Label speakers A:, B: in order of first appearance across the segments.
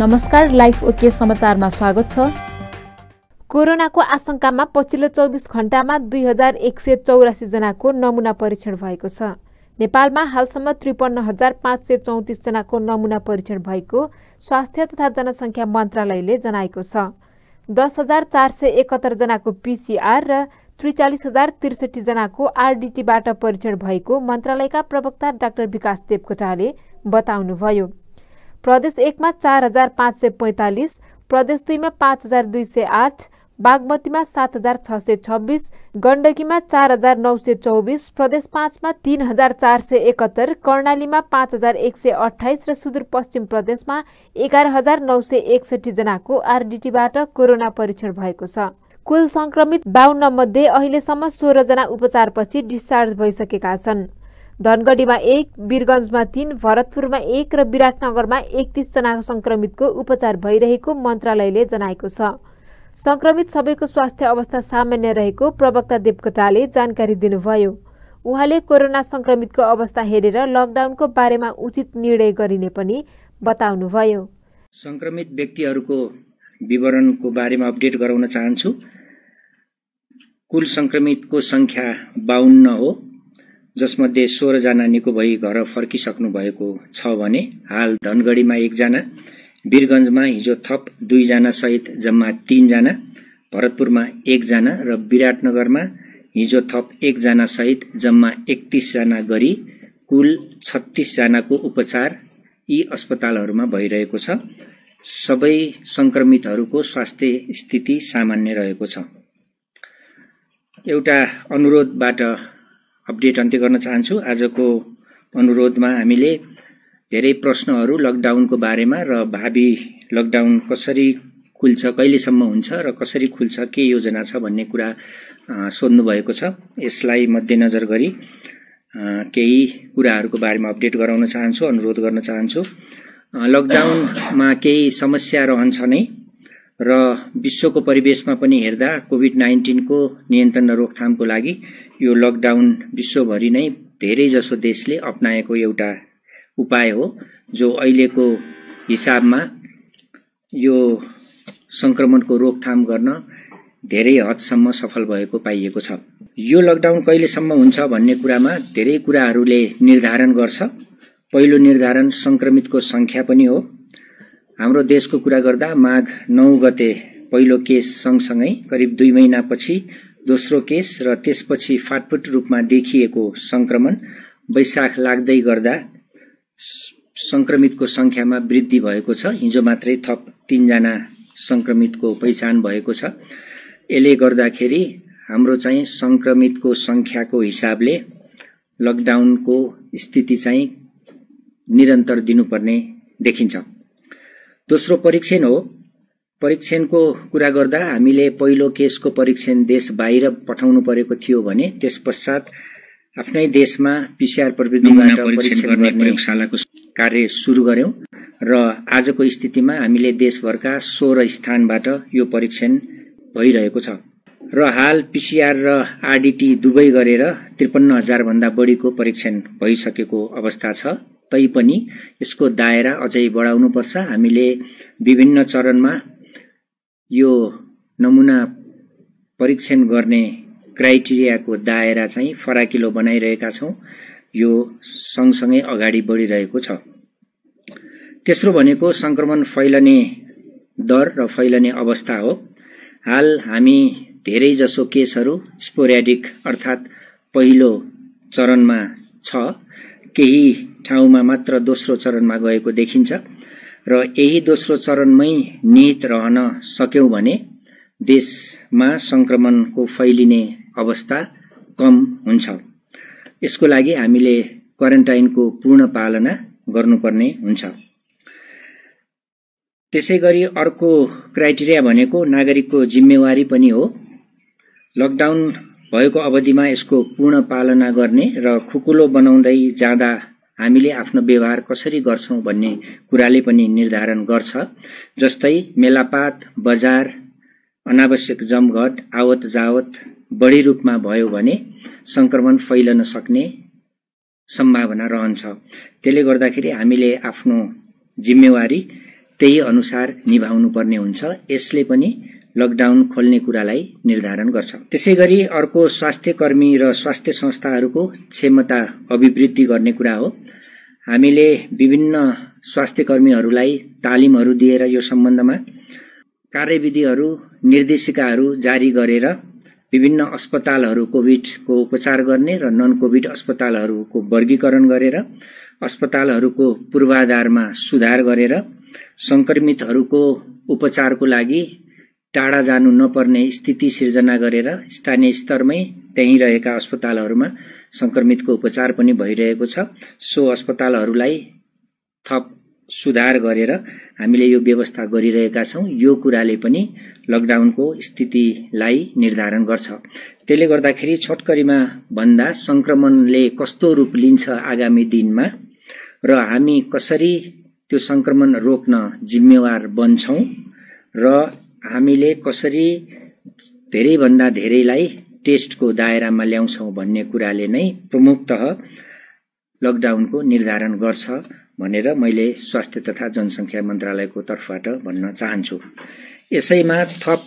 A: नमस्कार life okay समाचारमा स्वागत छ कोरोनाको आशंकामा पछिल्लो चौबिस घण्टामा दुई हजार एक सय चौरासी जनाको नमुना परीक्षण भएको छ नेपालमा हालसम्म त्रिपन्न हजार पाँच सय चौतिसजनाको नमुना परीक्षण भएको स्वास्थ्य तथा जनसङ्ख्या मन्त्रालयले जनाएको छ दस हजार चार सय एकहत्तरजनाको पिसिआर र त्रिचालिस हजार त्रिसठीजनाको आरडिटीबाट परीक्षण भएको मन्त्रालयका प्रवक्ता डाक्टर विकास देवकोटाले बताउनुभयो प्रदेश एकमा चार हजार पाँच सय पैँतालिस प्रदेश दुईमा पाँच हजार दुई सय आठ बागमतीमा सात हजार छ सय छब्बिस गण्डकीमा चार हजार नौ सय चौबिस प्रदेश पाँचमा तिन हजार चार सय एकहत्तर कर्णालीमा पाँच हजार एक सय अठाइस र सुदूरपश्चिम प्रदेशमा एघार हजार नौ सय एकसठी जनाको आरडिटीबाट कोरोना परीक्षण भएको छ कुल सङ्क्रमित बाहन्न मध्ये अहिलेसम्म सोह्रजना उपचारपछि डिस्चार्ज भइसकेका छन् धनगढीमा एक वीरगन्जमा तीन भरतपुरमा एक र विराटनगरमा जना सङ्क्रमितको उपचार भइरहेको मन्त्रालयले जनाएको छ सङ्क्रमित सबैको स्वास्थ्य अवस्था सामान्य रहेको प्रवक्ता देवकोटाले जानकारी दिनुभयो उहाँले कोरोना सङ्क्रमितको अवस्था हेरेर लकडाउनको बारेमा उचित निर्णय गरिने पनि बताउनुभयो
B: सङ्क्रमित व्यक्तिहरूको विवरणको बारेमा अपडेट गराउन चाहन्छु कुल सङ्क्रमितको सङ्ख्या बाहन्न हो जसमध्ये सोह्रजना निको भई घर फर्किसक्नु भएको छ भने हाल धनगढीमा एकजना वीरगंजमा हिजो थप दुईजना सहित जम्मा तीनजना भरतपुरमा एकजना र विराटनगरमा हिजो थप एकजना सहित जम्मा एकतिसजना गरी कुल छत्तिसजनाको उपचार यी अस्पतालहरूमा भइरहेको छ सबै संक्रमितहरूको स्वास्थ्य स्थिति सामान्य रहेको छ एउटा अनुरोधबाट अपडेट अन्त्य गर्न चाहन्छु आजको अनुरोधमा हामीले धेरै प्रश्नहरू लकडाउनको बारेमा र भावी लकडाउन कसरी खुल्छ कहिलेसम्म हुन्छ र कसरी खुल्छ के योजना छ भन्ने कुरा सोध्नु भएको छ यसलाई मध्यनजर गरी केही कुराहरूको बारेमा अपडेट गराउन चाहन्छु अनुरोध गर्न चाहन्छु लकडाउनमा केही समस्या रहन्छ नै र विश्वको परिवेशमा पनि हेर्दा कोभिड नाइन्टिनको नियन्त्रण र रोकथामको लागि यो लकडाउन विश्वभरि नै धेरैजसो देशले अप्नाएको एउटा उपाय हो जो अहिलेको हिसाबमा यो संक्रमणको रोकथाम गर्न धेरै हदसम्म सफल भएको पाइएको छ यो लकडाउन कहिलेसम्म हुन्छ भन्ने कुरामा धेरै कुराहरूले निर्धारण गर्छ पहिलो निर्धारण संक्रमितको संख्या पनि हो हाम्रो देशको कुरा गर्दा माघ नौ गते पहिलो केस सँगसँगै करिब दुई महिनापछि दोस्रो केस र त्यसपछि फाटफुट रूपमा देखिएको संक्रमण वैशाख लाग्दै गर्दा संक्रमितको संख्यामा वृद्धि भएको छ हिजो मात्रै थप तीनजना संक्रमितको पहिचान भएको छ यसले गर्दाखेरि हाम्रो चाहिँ संक्रमितको संख्याको हिसाबले लकडाउनको स्थिति चाहिँ निरन्तर दिनुपर्ने देखिन्छ दोस्रो परीक्षण हो परीक्षणको कुरा गर्दा हामीले पहिलो केसको परीक्षण देश बाहिर पठाउनु परेको थियो भने त्यस पश्चात आफ्नै देशमा पिसिआर प्रविधिबाट परीक्षण गर्ने प्रयोगशालाको कार्य सुरु गर्यौं र आजको स्थितिमा हामीले देशभरका सोह्र स्थानबाट यो परीक्षण भइरहेको छ र हाल पिसिआर र आरडीटी दुवै गरेर त्रिपन्न हजार भन्दा बढीको परीक्षण भइसकेको अवस्था छ तैपनि यसको दायरा अझै बढाउनुपर्छ हामीले विभिन्न चरणमा यो नमुना परीक्षण गर्ने क्राइटेरियाको दायरा चाहिँ फराकिलो बनाइरहेका छौँ यो सँगसँगै अगाडि बढिरहेको छ तेस्रो भनेको संक्रमण फैलने दर र फैलने अवस्था हो हाल हामी धेरैजसो केसहरू स्पोरेडिक अर्थात् पहिलो चरणमा छ केही ठाउँमा मात्र दोस्रो चरणमा गएको देखिन्छ र यही दोस्रो चरणमै निहित रहन सक्यौँ भने देशमा संक्रमणको फैलिने अवस्था कम हुन्छ यसको लागि हामीले क्वारेन्टाइनको पूर्ण पालना गर्नुपर्ने हुन्छ त्यसै गरी अर्को क्राइटेरिया भनेको नागरिकको जिम्मेवारी पनि हो लकडाउन भएको अवधिमा यसको पूर्ण पालना गर्ने र खुकुलो बनाउँदै जाँदा हामीले आफ्नो व्यवहार कसरी गर्छौँ भन्ने कुराले पनि निर्धारण गर्छ जस्तै मेलापात बजार अनावश्यक जमघट आवत जावत बढी रूपमा भयो भने संक्रमण फैलन सक्ने सम्भावना रहन्छ त्यसले गर्दाखेरि हामीले आफ्नो जिम्मेवारी त्यही अनुसार निभाउनु पर्ने हुन्छ यसले पनि लकडाउन खोल्ने कुरालाई निर्धारण गर्छ त्यसै गरी अर्को स्वास्थ्य कर्मी र स्वास्थ्य संस्थाहरूको क्षमता अभिवृद्धि गर्ने कुरा हो हामीले विभिन्न स्वास्थ्य कर्मीहरूलाई तालिमहरू दिएर यो सम्बन्धमा कार्यविधिहरू निर्देशिकाहरू जारी गरेर विभिन्न अस्पतालहरू कोभिडको उपचार गर्ने र नन कोभिड अस्पतालहरूको वर्गीकरण गरेर अस्पतालहरूको पूर्वाधारमा सुधार गरेर सङ्क्रमितहरूको उपचारको लागि टाढा जानु नपर्ने स्थिति सिर्जना गरेर स्थानीय स्तरमै त्यहीँ रहेका अस्पतालहरूमा संक्रमितको उपचार पनि भइरहेको छ सो अस्पतालहरूलाई थप सुधार गरेर हामीले यो व्यवस्था गरिरहेका छौँ यो कुराले पनि लकडाउनको स्थितिलाई निर्धारण गर्छ त्यसले गर्दाखेरि छोटकरीमा भन्दा सङ्क्रमणले कस्तो रूप लिन्छ आगामी दिनमा र हामी कसरी त्यो सङ्क्रमण रोक्न जिम्मेवार बन्छौँ र हामीले कसरी धेरैभन्दा धेरैलाई टेस्टको दायरामा ल्याउँछौँ भन्ने कुराले नै प्रमुखत लकडाउनको निर्धारण गर्छ भनेर मैले स्वास्थ्य तथा जनसङ्ख्या मन्त्रालयको तर्फबाट भन्न चाहन्छु यसैमा थप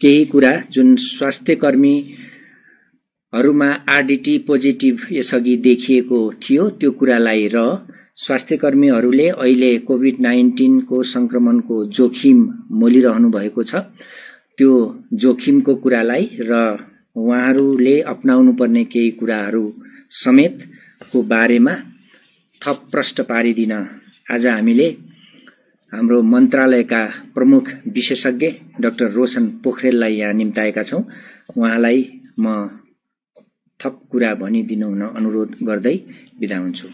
B: केही कुरा जुन स्वास्थ्य कर्मीहरूमा आरडिटी पोजिटिभ यसअघि देखिएको थियो त्यो कुरालाई र स्वास्थ्य कर्मीहरूले अहिले कोभिड नाइन्टिनको सङ्क्रमणको जोखिम मोलिरहनु भएको छ त्यो जोखिमको कुरालाई र उहाँहरूले अप्नाउनु पर्ने केही कुराहरू समेतको बारेमा थप प्रष्ट पारिदिन आज हामीले हाम्रो मन्त्रालयका प्रमुख विशेषज्ञ डाक्टर रोशन पोखरेललाई यहाँ निम्ताएका छौँ उहाँलाई म थप कुरा भनिदिनु हुन अनुरोध गर्दै बिदा हुन्छु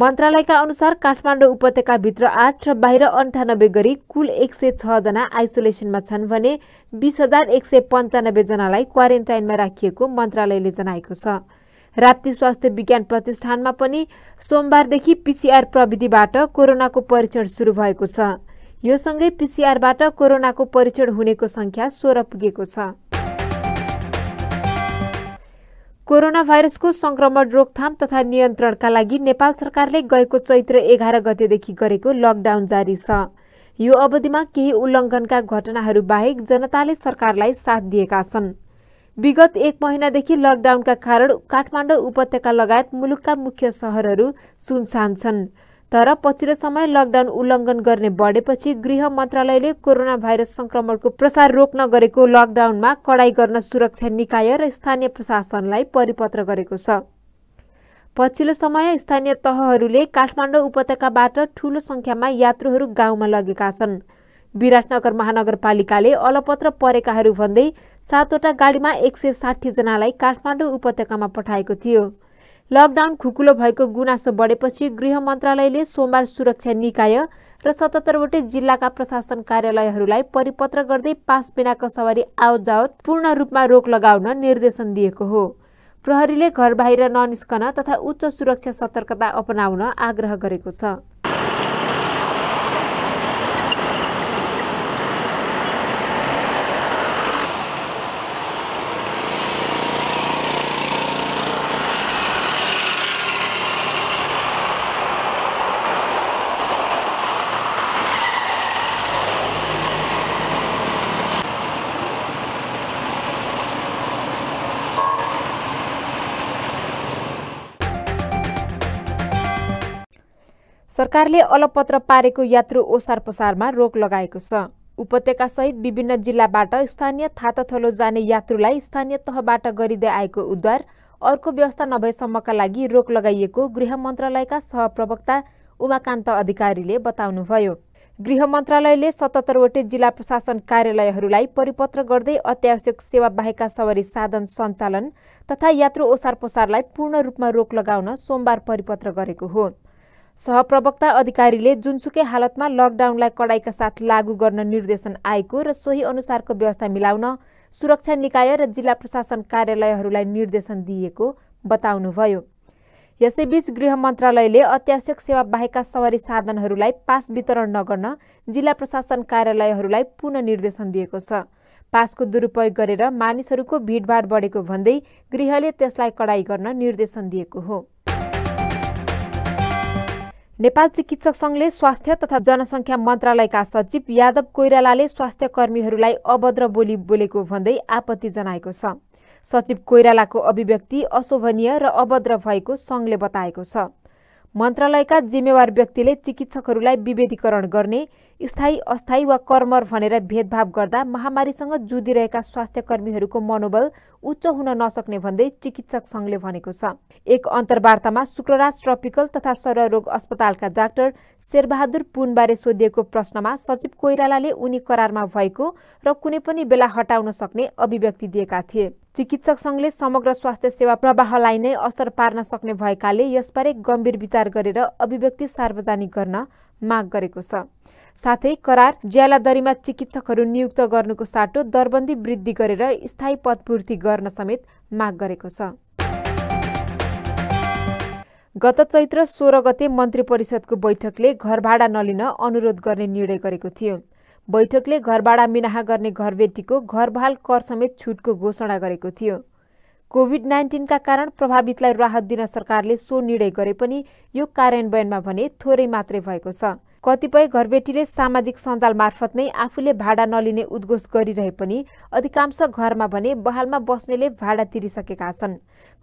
A: मन्त्रालयका अनुसार काठमाडौँ उपत्यकाभित्र आठ र बाहिर अन्ठानब्बे गरी कुल एक सय छजना आइसोलेसनमा छन् भने बिस हजार एक सय पन्चानब्बेजनालाई क्वारेन्टाइनमा राखिएको मन्त्रालयले जनाएको छ राप्ती स्वास्थ्य विज्ञान प्रतिष्ठानमा पनि सोमबारदेखि पिसिआर प्रविधिबाट कोरोनाको परीक्षण सुरु भएको छ यो सँगै पिसिआरबाट कोरोनाको परीक्षण हुनेको सङ्ख्या सोह्र पुगेको छ कोरोना भाइरसको संक्रमण रोकथाम तथा नियन्त्रणका लागि नेपाल सरकारले गएको चैत्र एघार गतेदेखि गरेको लकडाउन जारी छ यो अवधिमा केही उल्लङ्घनका घटनाहरू बाहेक जनताले सरकारलाई साथ दिएका छन् विगत एक महिनादेखि लकडाउनका कारण काठमाडौँ उपत्यका लगायत मुलुकका मुख्य सहरहरू सुनसान छन् तर पछिल्लो समय लकडाउन उल्लङ्घन गर्ने बढेपछि गृह मन्त्रालयले कोरोना भाइरस संक्रमणको प्रसार रोक्न गरेको लकडाउनमा कडाई गर्न सुरक्षा निकाय र स्थानीय प्रशासनलाई परिपत्र गरेको छ पछिल्लो समय स्थानीय तहहरूले काठमाडौँ उपत्यकाबाट ठूलो सङ्ख्यामा यात्रुहरू गाउँमा लगेका छन् विराटनगर महानगरपालिकाले अलपत्र परेकाहरू भन्दै सातवटा गाडीमा एक सय साठीजनालाई काठमाडौँ उपत्यकामा पठाएको थियो लकडाउन खुकुलो भएको गुनासो बढेपछि गृह मन्त्रालयले सोमबार सुरक्षा निकाय र सतहत्तरवटै जिल्लाका प्रशासन कार्यालयहरूलाई परिपत्र गर्दै पास बिनाको सवारी जावत पूर्ण रूपमा रोक लगाउन निर्देशन दिएको हो प्रहरीले घर बाहिर ननिस्कन तथा उच्च सुरक्षा सतर्कता अपनाउन आग्रह गरेको छ सरकारले अलपत्र पारेको यात्रु ओसार पसारमा रोक लगाएको छ उपत्यका सहित विभिन्न जिल्लाबाट स्थानीय थातथलो जाने यात्रुलाई स्थानीय तहबाट गरिँदै आएको उद्धार अर्को व्यवस्था नभएसम्मका लागि रोक लगाइएको गृह मन्त्रालयका सहप्रवक्ता उमाकान्त अधिकारीले बताउनुभयो गृह मन्त्रालयले सतहत्तरवटै जिल्ला प्रशासन कार्यालयहरूलाई परिपत्र गर्दै अत्यावश्यक सेवा बाहेकका सवारी साधन सञ्चालन तथा यात्रु ओसार पसारलाई पूर्ण रूपमा रोक लगाउन सोमबार परिपत्र गरेको हो सहप्रवक्ता अधिकारीले जुनसुकै हालतमा लकडाउनलाई कडाइका साथ लागू गर्न निर्देशन आएको र सोही अनुसारको व्यवस्था मिलाउन सुरक्षा निकाय र जिल्ला प्रशासन कार्यालयहरूलाई निर्देशन दिएको बताउनुभयो यसैबीच गृह मन्त्रालयले अत्यावश्यक सेवा बाहेकका सवारी साधनहरूलाई पास वितरण नगर्न जिल्ला प्रशासन कार्यालयहरूलाई पुनः निर्देशन दिएको छ पासको दुरुपयोग गरेर मानिसहरूको भिडभाड बढेको भन्दै गृहले त्यसलाई कडाई गर्न निर्देशन दिएको हो नेपाल चिकित्सक संघले स्वास्थ्य तथा जनसङ्ख्या मन्त्रालयका सचिव यादव कोइरालाले स्वास्थ्य कर्मीहरूलाई अभद्र बोली बोलेको भन्दै आपत्ति जनाएको छ सचिव कोइरालाको अभिव्यक्ति अशोभनीय र अभद्र भएको सङ्घले बताएको छ मन्त्रालयका जिम्मेवार व्यक्तिले चिकित्सकहरूलाई विभेदीकरण गर्ने स्थायी अस्थायी वा कर्मर भनेर भेदभाव गर्दा महामारीसँग जुधिरहेका स्वास्थ्य कर्मीहरूको मनोबल उच्च हुन नसक्ने भन्दै चिकित्सक संघले भनेको छ एक अन्तर्वार्तामा शुक्रराज ट्रपिकल तथा सररोग अस्पतालका डाक्टर शेरबहादुर पुनबारे सोधिएको प्रश्नमा सचिव कोइरालाले उनी करारमा भएको र कुनै पनि बेला हटाउन सक्ने अभिव्यक्ति दिएका थिए चिकित्सक संघले समग्र स्वास्थ्य सेवा प्रवाहलाई नै असर पार्न सक्ने भएकाले यसबारे गम्भीर विचार गरेर अभिव्यक्ति सार्वजनिक गर्न माग गरेको छ साथै करार ज्यालादरीमा चिकित्सकहरू नियुक्त गर्नुको साटो दरबन्दी वृद्धि गरेर स्थायी पदपूर्ति गर्न समेत माग गरेको छ गत चैत्र सोह्र गते मन्त्री परिषदको बैठकले घर भाडा नलिन अनुरोध गर्ने निर्णय गरेको थियो बैठकले घर भाडा मिनाहा गर्ने घरबेटीको घरभाल कर समेत छुटको घोषणा गरेको थियो कोभिड नाइन्टिनका कारण प्रभावितलाई राहत दिन सरकारले सो निर्णय गरे पनि यो कार्यान्वयनमा भने थोरै मात्रै भएको छ कतिपय घरबेटीले सामाजिक सञ्जाल मार्फत नै आफूले भाडा नलिने उद्घोष गरिरहे पनि अधिकांश घरमा भने बहालमा बस्नेले भाडा तिरिसकेका छन्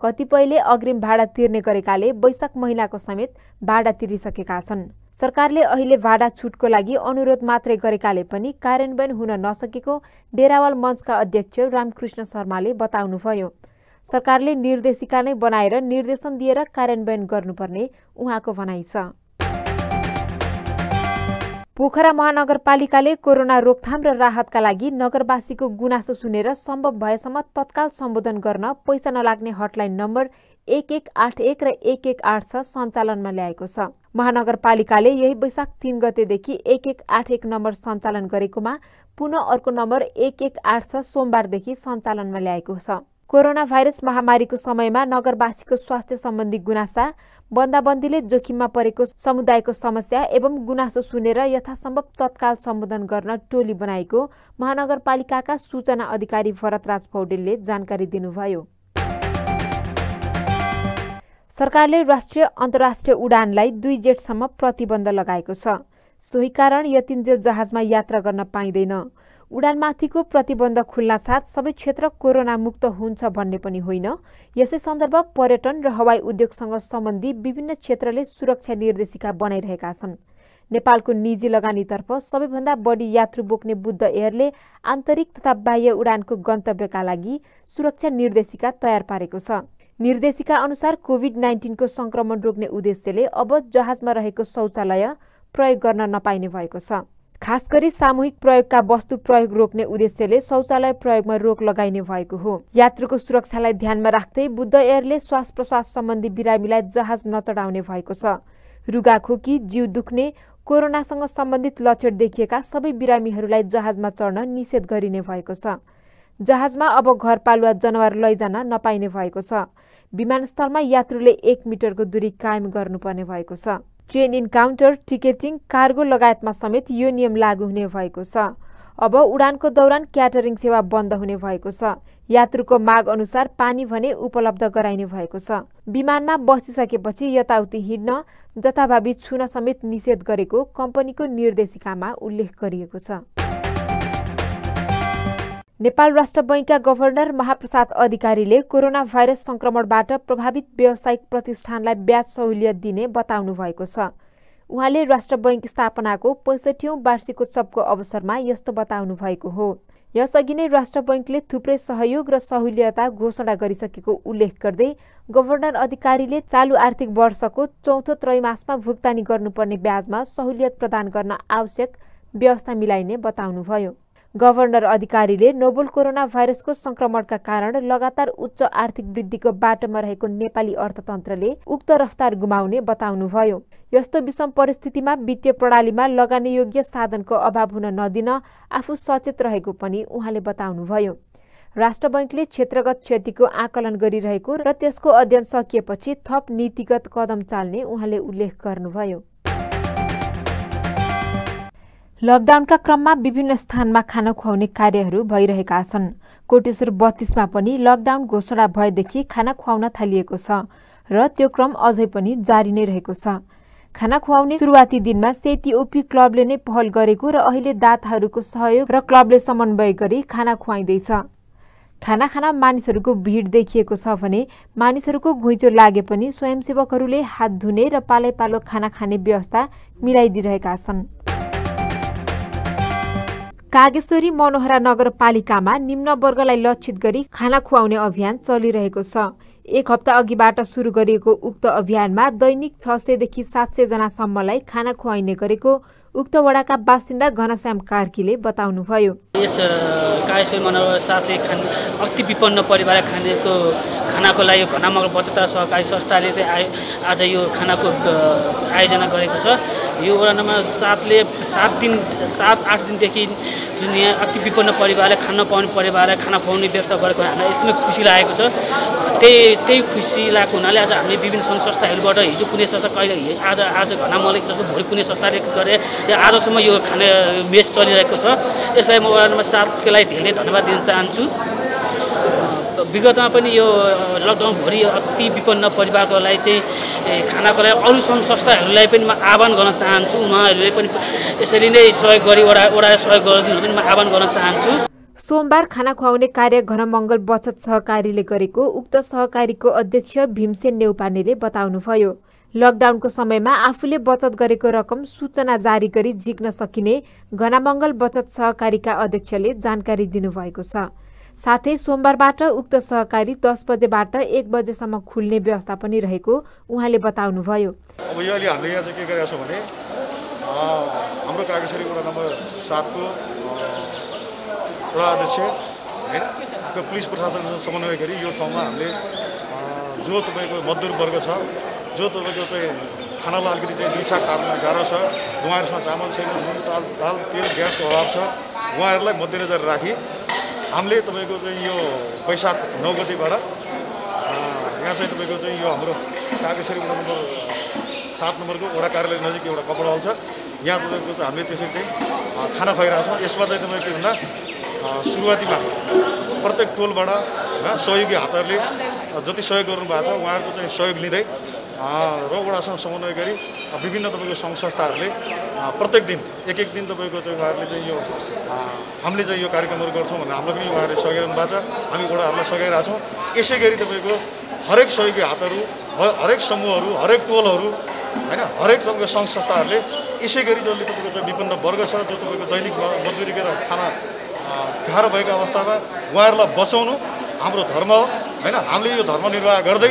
A: कतिपयले अग्रिम भाडा तिर्ने गरेकाले वैशाख महिनाको समेत भाडा तिरिसकेका छन् सरकारले अहिले भाडा छुटको लागि अनुरोध मात्रै गरेकाले पनि कार्यान्वयन हुन नसकेको डेरावाल मञ्चका अध्यक्ष रामकृष्ण शर्माले बताउनुभयो सरकारले निर्देशिका नै बनाएर निर्देशन दिएर कार्यान्वयन गर्नुपर्ने उहाँको भनाइ छ पोखरा महानगरपालिकाले कोरोना रोकथाम र राहतका लागि नगरवासीको गुनासो सुनेर सम्भव भएसम्म तत्काल सम्बोधन गर्न पैसा नलाग्ने हटलाइन नम्बर एक एक आठ एक र एक एक आठ छ सञ्चालनमा ल्याएको छ महानगरपालिकाले यही वैशाख तिन गतेदेखि एक एक आठ एक नम्बर सञ्चालन गरेकोमा पुनः अर्को नम्बर एक एक आठ छ सोमबारदेखि सञ्चालनमा ल्याएको छ कोरोना भाइरस महामारीको समयमा नगरवासीको स्वास्थ्य सम्बन्धी गुनासा बन्दाबन्दीले जोखिममा परेको समुदायको समस्या एवं गुनासो सुनेर यथासम्भव तत्काल सम्बोधन गर्न टोली बनाएको महानगरपालिकाका सूचना अधिकारी भरतराज पौडेलले जानकारी दिनुभयो सरकारले राष्ट्रिय अन्तर्राष्ट्रिय उडानलाई दुई जेटसम्म प्रतिबन्ध लगाएको छ सोही कारण यतिन्जेल जहाजमा यात्रा गर्न पाइँदैन उडानमाथिको प्रतिबन्ध खुल्न साथ सबै क्षेत्र कोरोना मुक्त हुन्छ भन्ने पनि होइन यसै सन्दर्भ पर्यटन र हवाई उद्योगसँग सम्बन्धी विभिन्न क्षेत्रले सुरक्षा निर्देशिका बनाइरहेका छन् नेपालको निजी लगानीतर्फ सबैभन्दा बढी यात्रु बोक्ने बुद्ध एयरले आन्तरिक तथा बाह्य उडानको गन्तव्यका लागि सुरक्षा निर्देशिका तयार पारेको छ निर्देशिका अनुसार कोभिड नाइन्टिनको सङ्क्रमण रोक्ने उद्देश्यले अब जहाजमा रहेको शौचालय प्रयोग गर्न नपाइने भएको छ खास गरी सामूहिक प्रयोगका वस्तु प्रयोग रोक्ने उद्देश्यले शौचालय प्रयोगमा रोक लगाइने भएको हो यात्रुको सुरक्षालाई ध्यानमा राख्दै बुद्ध एयरले श्वास प्रश्वास सम्बन्धी बिरामीलाई जहाज नचढाउने भएको छ रुगाखोकी जिउ दुख्ने कोरोनासँग सम्बन्धित लक्षण देखिएका सबै बिरामीहरूलाई जहाजमा चढ्न निषेध गरिने भएको छ जहाजमा अब घरपालुवा जनावर लैजान नपाइने भएको छ विमानस्थलमा यात्रुले एक मिटरको दूरी कायम गर्नुपर्ने भएको छ ट्रेन इन्काउन्टर टिकेटिङ कार्गो लगायतमा समेत यो नियम लागू हुने भएको छ अब उडानको दौरान क्याटरिङ सेवा बन्द हुने भएको छ यात्रुको माग अनुसार पानी भने उपलब्ध गराइने भएको छ विमानमा बसिसकेपछि यताउति हिँड्न जथाभावी छुन समेत निषेध गरेको कम्पनीको निर्देशिकामा उल्लेख गरिएको छ नेपाल राष्ट्र बैङ्कका गभर्नर महाप्रसाद अधिकारीले कोरोना भाइरस संक्रमणबाट प्रभावित व्यावसायिक प्रतिष्ठानलाई ब्याज सहुलियत दिने बताउनु भएको छ उहाँले राष्ट्र बैङ्क स्थापनाको पैँसठीौँ वार्षिकोत्सवको अवसरमा यस्तो बताउनु भएको हो यसअघि नै राष्ट्र बैङ्कले थुप्रै सहयोग र सहुलियता घोषणा गरिसकेको उल्लेख गर्दै गभर्नर अधिकारीले चालु आर्थिक वर्षको चौथो त्रैमासमा भुक्तानी गर्नुपर्ने ब्याजमा सहुलियत प्रदान गर्न आवश्यक व्यवस्था मिलाइने बताउनुभयो गभर्नर अधिकारीले नोबल कोरोना भाइरसको संक्रमणका कारण लगातार उच्च आर्थिक वृद्धिको बाटोमा रहेको नेपाली अर्थतन्त्रले उक्त रफ्तार गुमाउने बताउनुभयो यस्तो विषम परिस्थितिमा वित्तीय प्रणालीमा लगानी योग्य साधनको अभाव हुन नदिन आफू सचेत रहेको पनि उहाँले बताउनुभयो राष्ट्र बैङ्कले क्षेत्रगत क्षतिको आकलन गरिरहेको र त्यसको अध्ययन सकिएपछि थप नीतिगत कदम चाल्ने उहाँले उल्लेख गर्नुभयो लकडाउनका क्रममा विभिन्न स्थानमा खाना खुवाउने कार्यहरू भइरहेका छन् कोटेश्वर बत्तीसमा पनि लकडाउन घोषणा भएदेखि खाना खुवाउन थालिएको छ र त्यो क्रम अझै पनि जारी नै रहेको छ खाना खुवाउने सुरुवाती दिनमा सेतीओपी क्लबले नै पहल गरेको र अहिले दाताहरूको सहयोग र क्लबले समन्वय गरी खाना खुवाइँदैछ खाना खाना मानिसहरूको भिड देखिएको छ भने मानिसहरूको घुइँचो लागे पनि स्वयंसेवकहरूले हात धुने र पालैपालो खाना खाने व्यवस्था मिलाइदिइरहेका छन् कागेश्वरी मनोहरा नगरपालिकामा निम्न वर्गलाई लक्षित गरी खाना खुवाउने अभियान चलिरहेको छ एक हप्ता अघिबाट सुरु गरिएको उक्त अभियानमा दैनिक छ सयदेखि सात जनासम्मलाई खाना खुवाइने गरेको उक्त वडाका बासिन्दा घनश्याम कार्कीले बताउनुभयो यस
B: कागेश्वरी मनोहर
A: साथले खान अति विपन्न परिवार खानेको खानाको लागि घना बचत सहकारी संस्थाले चाहिँ आज यो खानाको आयोजना गरेको छ यो वडा नम्बर सातले सात दिन सात आठ दिनदेखि जुन यहाँ अति विपन्न परिवारलाई खान पाउने परिवारलाई खाना पाउने व्यवस्था गरेको हामीलाई एकदमै खुसी लागेको छ त्यही त्यही खुसी लागेको हुनाले आज हामी विभिन्न सङ्घ संस्थाहरूबाट हिजो कुनै संस्था कहिले आज आज घना मलाई जस्तो भोलि कुनै संस्थाले गरे आजसम्म यो खाना मेस चलिरहेको छ यसलाई म वडा नम्बर धेरै धन्यवाद दिन चाहन्छु विगतमा पनि यो लकडाउनभरि अति विपन्न परिवारकोलाई चाहिँ खानाको लागि अरू सङ्घ संस्थाहरूलाई पनि म आह्वान गर्न चाहन्छु उहाँहरूले पनि यसरी नै सहयोग गरी ओडा ओडा सहयोग गरिदिनु पनि म आह्वान गर्न चाहन्छु सोमबार खाना खुवाउने कार्य घनमङ्गल बचत सहकारीले गरेको उक्त सहकारीको अध्यक्ष भीमसेन नेउपानेले बताउनुभयो लकडाउनको समयमा आफूले बचत गरेको रकम सूचना जारी गरी झिक्न सकिने घनामङ्गल बचत सहकारीका अध्यक्षले जानकारी दिनुभएको छ साथै सोमबारबाट उक्त सहकारी दस बजेबाट एक बजेसम्म खुल्ने व्यवस्था पनि रहेको उहाँले बताउनुभयो
C: अब यो अहिले हामीले यहाँ चाहिँ के गरेका छौँ भने हाम्रो कागजरी वडा नम्बर सातको वडा अध्यक्ष होइन त्यो पुलिस प्रशासनसँग समन्वय गरी यो ठाउँमा हामीले जो तपाईँको मजदुर वर्ग छ जो तपाईँको चाहिँ खानालाई अलिकति चाहिँ दुई छाक टार्न गाह्रो छ उहाँहरूसँग चामल छैन नुन ताल दाल तेल ग्यासको अभाव छ उहाँहरूलाई मध्यनजर राखी हामीले तपाईँको चाहिँ यो वैशाख नौ गतिबाट यहाँ चाहिँ तपाईँको चाहिँ यो हाम्रो कागेश्वरी नम्बर सात नम्बरको वडा कार्यालय नजिक एउटा कपडा हल छ यहाँ तपाईँको चाहिँ हामीले त्यसरी चाहिँ खाना खुवाइरहेको छौँ यसमा चाहिँ तपाईँ के भन्दा सुरुवातीमा प्रत्येक टोलबाट सहयोगी हातहरूले जति सहयोग गर्नुभएको छ उहाँहरूको चाहिँ सहयोग लिँदै वडासँग समन्वय गरी विभिन्न तपाईँको सङ्घ संस्थाहरूले प्रत्येक दिन एक एक दिन तपाईँको चाहिँ उहाँहरूले चाहिँ यो हामीले चाहिँ यो कार्यक्रमहरू गर्छौँ भनेर हामीलाई पनि उहाँहरूले सघाइरहनु भएको छ हामी वडाहरूलाई सघाइरहेको छौँ यसै गरी तपाईँको हरेक सहयोगी हातहरू हरेक समूहहरू हरेक टोलहरू होइन हरेक तपाईँको सङ्घ संस्थाहरूले यसै गरी जसले तपाईँको चाहिँ विपन्न वर्ग छ जो तपाईँको दैनिक मजदुरी गरेर खाना गाह्रो भएको अवस्थामा उहाँहरूलाई बचाउनु हाम्रो धर्म हो होइन हामीले यो धर्म निर्वाह गर्दै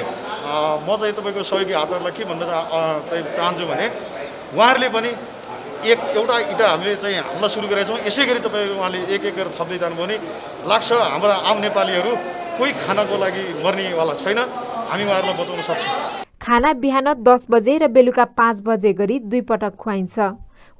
C: म चाहिँ तपाईँको सहयोगी हातहरूलाई के भन्न चाहिँ चाहन्छु भने उहाँहरूले पनि एक एउटा इँटा हामीले चाहिँ हाल्न सुरु गरेका छौँ यसै गरी तपाईँहरू उहाँले एक एक गरेर थप्दै जानुभयो भने लाग्छ हाम्रा आम नेपालीहरू कोही खानाको लागि मर्नेवाला छैन हामी उहाँहरूलाई बचाउन सक्छौँ
A: खाना बिहान दस बजे र बेलुका पाँच बजे गरी दुई पटक खुवाइन्छ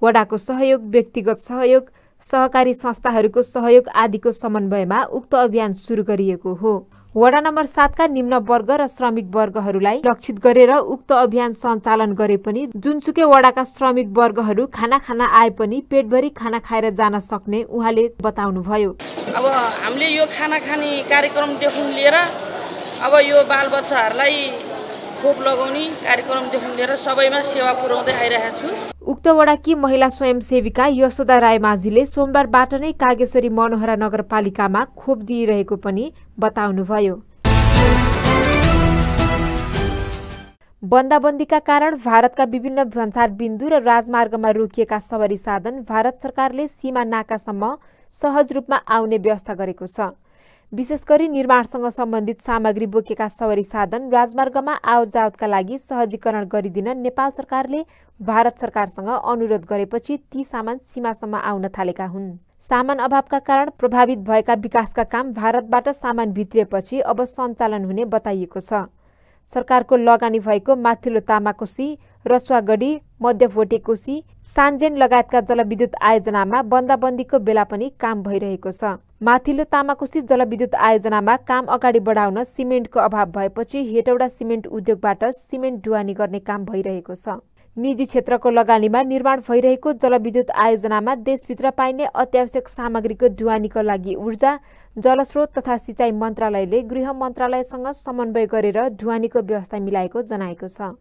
A: वडाको सहयोग व्यक्तिगत सहयोग सहकारी संस्थाहरूको सहयोग आदिको समन्वयमा उक्त अभियान सुरु गरिएको हो वडा नम्बर सातका निम्न वर्ग र श्रमिक वर्गहरूलाई लक्षित गरेर उक्त अभियान सञ्चालन गरे पनि जुनसुकै वडाका श्रमिक वर्गहरू खाना खाना आए पनि पेटभरि खाना खाएर जान सक्ने उहाँले बताउनुभयो अब हामीले यो खाना खाने कार्यक्रमदेखि लिएर अब यो बालबच्चाहरूलाई खोप लगाउने कार्यक्रमदेखि लिएर सबैमा सेवा पुर्याउँदै आइरहेको छु वडाकी महिला स्वयंसेविका यशोदा राई माझीले सोमबारबाट नै कागेश्वरी मनोहरा नगरपालिकामा खोप दिइरहेको पनि बताउनुभयो बन्दाबन्दीका कारण भारतका विभिन्न भन्सार बिन्दु र राजमार्गमा रोकिएका सवारी साधन भारत सरकारले सीमा नाकासम्म सहज रूपमा आउने व्यवस्था गरेको छ विशेष गरी निर्माणसँग सम्बन्धित सामग्री बोकेका सवारी साधन राजमार्गमा आवत लागि सहजीकरण गरिदिन नेपाल सरकारले भारत सरकारसँग अनुरोध गरेपछि ती सामान सीमासम्म आउन थालेका हुन् सामान अभावका कारण प्रभावित भएका विकासका काम भारतबाट सामान भित्रिएपछि अब सञ्चालन हुने बताइएको छ सरकारको लगानी भएको माथिल्लो तामाकोसी रसुवागढी मध्य कोसी सान्जेन लगायतका जलविद्युत आयोजनामा बन्दाबन्दीको बेला पनि काम भइरहेको छ माथिल्लो तामाकोशी जलविद्युत आयोजनामा काम अगाडि बढाउन सिमेन्टको अभाव भएपछि हेटौडा सिमेन्ट उद्योगबाट सिमेन्ट ढुवानी गर्ने काम भइरहेको छ निजी क्षेत्रको लगानीमा निर्माण भइरहेको जलविद्युत आयोजनामा देशभित्र पाइने अत्यावश्यक सामग्रीको ढुवानीको लागि ऊर्जा जलस्रोत तथा सिँचाइ मन्त्रालयले गृह मन्त्रालयसँग समन्वय गरेर ढुवानीको व्यवस्था मिलाएको जनाएको छ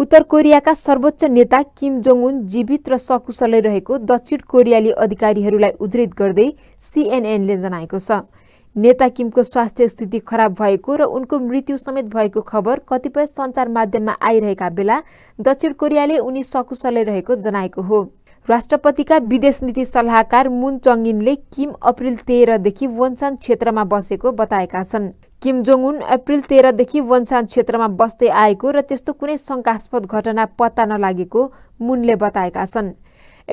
A: उत्तर कोरियाका सर्वोच्च नेता किम जोङ उन जीवित र सकुशलै रहेको दक्षिण कोरियाली अधिकारीहरूलाई उद्धित गर्दै सिएनएनले जनाएको छ नेता किमको स्वास्थ्य स्थिति खराब भएको र उनको मृत्यु समेत भएको खबर कतिपय सञ्चार माध्यममा आइरहेका बेला दक्षिण कोरियाले उनी सकुशलै रहेको जनाएको हो राष्ट्रपतिका विदेश नीति सल्लाहकार मुन चङ्गिनले किम अप्रिल तेह्रदेखि वोनसान क्षेत्रमा बसेको बताएका छन् किम जोङ उन अप्रिल तेह्रदेखि वनसान क्षेत्रमा बस्दै आएको र त्यस्तो कुनै शङ्कास्पद घटना पत्ता नलागेको मुनले बताएका छन्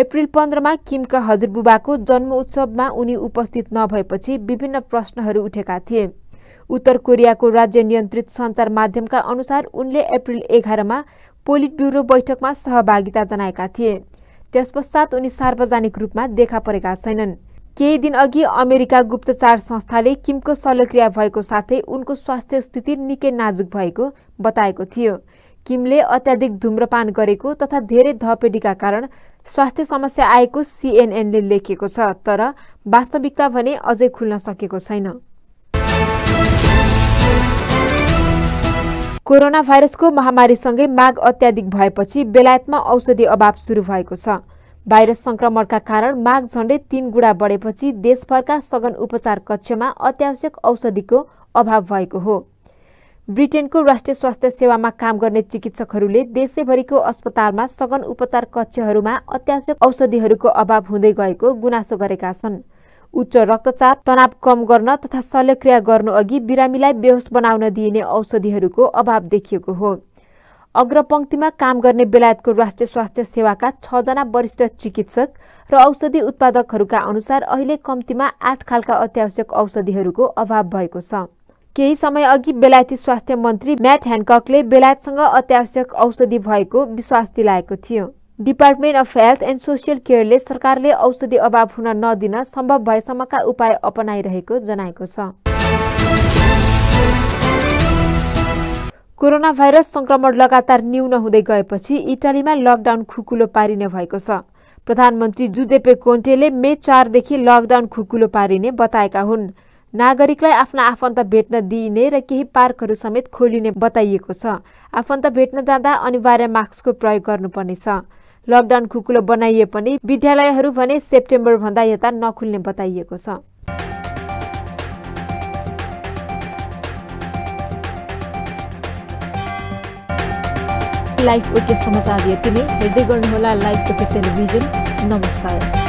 A: अप्रिल पन्ध्रमा किमका हजुरबुबाको जन्म उत्सवमा उनी उपस्थित नभएपछि विभिन्न प्रश्नहरू उठेका थिए उत्तर कोरियाको राज्य नियन्त्रित सञ्चार माध्यमका अनुसार उनले अप्रिल एघारमा पोलिट ब्युरो बैठकमा सहभागिता जनाएका थिए त्यसपश्चात उनी सार्वजनिक रूपमा देखा परेका छैनन् केही दिन अघि अमेरिका गुप्तचार संस्थाले किमको शल्यक्रिया भएको साथै उनको स्वास्थ्य स्थिति निकै नाजुक भएको बताएको थियो किमले अत्याधिक धुम्रपान गरेको तथा धेरै धपेडीका कारण स्वास्थ्य समस्या आएको सिएनएनले लेखेको छ तर वास्तविकता भने अझै खुल्न सकेको छैन कोरोना भाइरसको महामारीसँगै माग अत्याधिक भएपछि बेलायतमा औषधि अभाव सुरु भएको छ भाइरस संक्रमणका कारण माग झण्डै तीन गुणा बढेपछि देशभरका सघन उपचार कक्षमा अत्यावश्यक औषधिको अभाव भएको हो ब्रिटेनको राष्ट्रिय स्वास्थ्य सेवामा काम गर्ने चिकित्सकहरूले देशैभरिको अस्पतालमा सघन उपचार कक्षहरूमा अत्यावश्यक औषधिहरूको अभाव हुँदै गएको गुनासो गरेका छन् उच्च रक्तचाप तनाव कम गर्न तथा शल्यक्रिया गर्नुअघि बिरामीलाई बेहोस बनाउन दिइने औषधिहरूको अभाव देखिएको हो अग्रपङ्क्तिमा काम गर्ने बेलायतको राष्ट्रिय स्वास्थ्य सेवाका छजना वरिष्ठ चिकित्सक र औषधि उत्पादकहरूका अनुसार अहिले कम्तीमा आठ खालका अत्यावश्यक औषधिहरूको अभाव भएको छ केही समय अघि बेलायती स्वास्थ्य मन्त्री म्याट ह्यान्ककले बेलायतसँग अत्यावश्यक औषधि भएको विश्वास दिलाएको थियो department of health and social केयरले सरकारले औषधि अभाव हुन नदिन सम्भव भएसम्मका उपाय अपनाइरहेको जनाएको छ कोरोना भाइरस संक्रमण लगातार न्यून हुँदै गएपछि इटालीमा लकडाउन खुकुलो पारिने भएको छ प्रधानमन्त्री जुजेपे कोन्टेले मे चारदेखि लकडाउन खुकुलो पारिने बताएका हुन् नागरिकलाई आफ्ना आफन्त भेट्न दिइने र केही पार्कहरू समेत खोलिने बताइएको छ आफन्त भेट्न जाँदा अनिवार्य मास्कको प्रयोग गर्नुपर्नेछ लकडाउन खुकुलो बनाइए पनि विद्यालयहरू भने सेप्टेम्बरभन्दा यता नखुल्ने बताइएको छ लाइफ ओके समाचार यति नै हेर्दै गर्नुहोला लाइफ ओके टेलिभिजन नमस्कार